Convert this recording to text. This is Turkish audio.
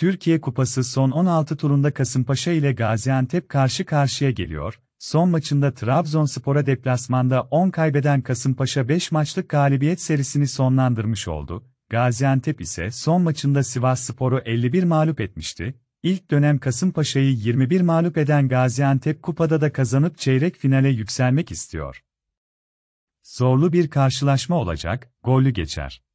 Türkiye Kupası son 16 turunda Kasımpaşa ile Gaziantep karşı karşıya geliyor. Son maçında Trabzonspor'a deplasmanda 10 kaybeden Kasımpaşa 5 maçlık galibiyet serisini sonlandırmış oldu. Gaziantep ise son maçında Sivasspor'u 51 mağlup etmişti. İlk dönem Kasımpaşa'yı 21 mağlup eden Gaziantep kupada da kazanıp çeyrek finale yükselmek istiyor. Zorlu bir karşılaşma olacak, gollü geçer.